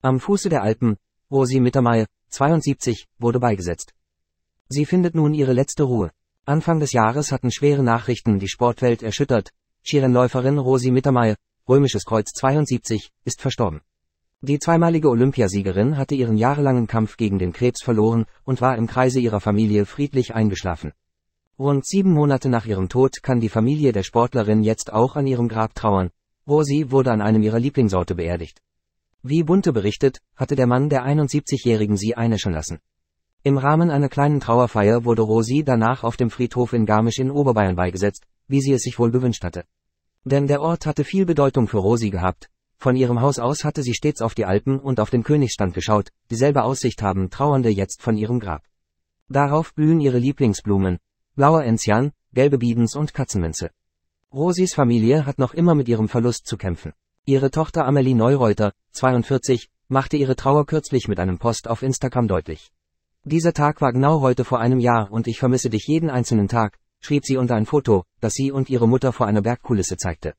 Am Fuße der Alpen, Rosi Mittermeier, 72, wurde beigesetzt. Sie findet nun ihre letzte Ruhe. Anfang des Jahres hatten schwere Nachrichten die Sportwelt erschüttert. Skirennläuferin Rosi Mittermeier, römisches Kreuz 72, ist verstorben. Die zweimalige Olympiasiegerin hatte ihren jahrelangen Kampf gegen den Krebs verloren und war im Kreise ihrer Familie friedlich eingeschlafen. Rund sieben Monate nach ihrem Tod kann die Familie der Sportlerin jetzt auch an ihrem Grab trauern, Wosi wurde an einem ihrer Lieblingsorte beerdigt. Wie Bunte berichtet, hatte der Mann der 71-Jährigen sie einäschen lassen. Im Rahmen einer kleinen Trauerfeier wurde Rosi danach auf dem Friedhof in Garmisch in Oberbayern beigesetzt, wie sie es sich wohl gewünscht hatte. Denn der Ort hatte viel Bedeutung für Rosi gehabt. Von ihrem Haus aus hatte sie stets auf die Alpen und auf den Königsstand geschaut, dieselbe Aussicht haben Trauernde jetzt von ihrem Grab. Darauf blühen ihre Lieblingsblumen, blauer Enzian, gelbe Biedens und Katzenminze. Rosis Familie hat noch immer mit ihrem Verlust zu kämpfen. Ihre Tochter Amelie Neureuter, 42, machte ihre Trauer kürzlich mit einem Post auf Instagram deutlich. Dieser Tag war genau heute vor einem Jahr und ich vermisse dich jeden einzelnen Tag, schrieb sie unter ein Foto, das sie und ihre Mutter vor einer Bergkulisse zeigte.